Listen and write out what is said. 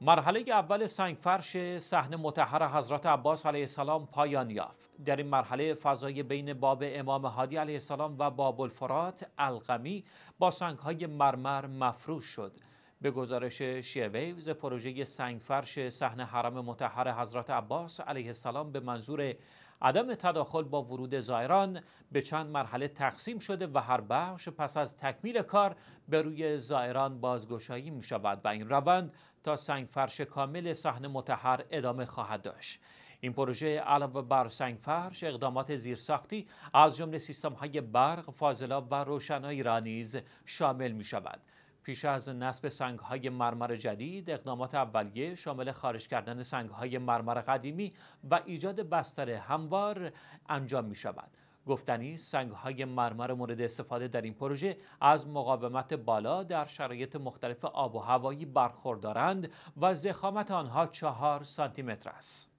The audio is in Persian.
مرحله اول فرش سحن متحر حضرت عباس علیه السلام پایان یافت در این مرحله فضای بین باب امام هادی علیه السلام و باب الفرات القمی با سنگهای مرمر مفروش شد به گزارش ویوز پروژه سنگفرش صحن حرم متحر حضرت عباس علیه السلام به منظور عدم تداخل با ورود زائران به چند مرحله تقسیم شده و هر بخش پس از تکمیل کار به روی زائران بازگشایی می شود و این روند تا سنگفرش کامل صحن متحر ادامه خواهد داشت. این پروژه علاوه بر سنگفرش اقدامات زیرساختی از جمله سیستم های برق، فاضلاب و روشنایی را نیز شامل می شود. پیش از نصب سنگهای مرمر جدید اقدامات اولیه شامل خارج کردن سنگهای مرمر قدیمی و ایجاد بستر هموار انجام می شود. گفتنی سنگهای مرمر مورد استفاده در این پروژه از مقاومت بالا در شرایط مختلف آب و هوایی برخوردارند و زخامت آنها چهار سانتی متر است.